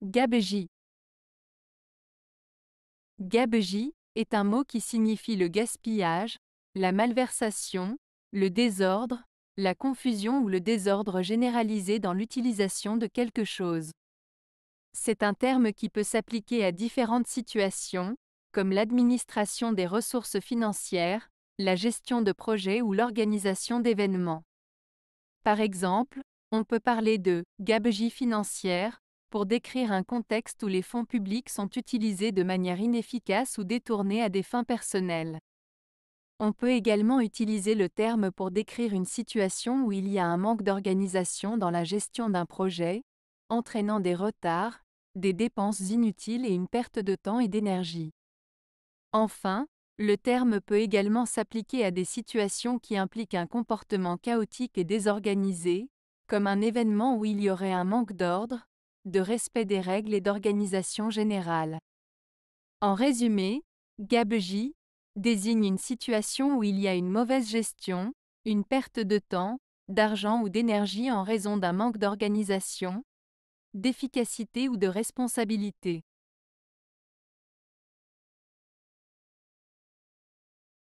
Gabegie est un mot qui signifie le gaspillage, la malversation, le désordre, la confusion ou le désordre généralisé dans l'utilisation de quelque chose. C'est un terme qui peut s'appliquer à différentes situations, comme l'administration des ressources financières, la gestion de projets ou l'organisation d'événements. Par exemple, on peut parler de gabegie financière pour décrire un contexte où les fonds publics sont utilisés de manière inefficace ou détournés à des fins personnelles. On peut également utiliser le terme pour décrire une situation où il y a un manque d'organisation dans la gestion d'un projet, entraînant des retards, des dépenses inutiles et une perte de temps et d'énergie. Enfin, le terme peut également s'appliquer à des situations qui impliquent un comportement chaotique et désorganisé, comme un événement où il y aurait un manque d'ordre, de respect des règles et d'organisation générale. En résumé, Gabji désigne une situation où il y a une mauvaise gestion, une perte de temps, d'argent ou d'énergie en raison d'un manque d'organisation, d'efficacité ou de responsabilité.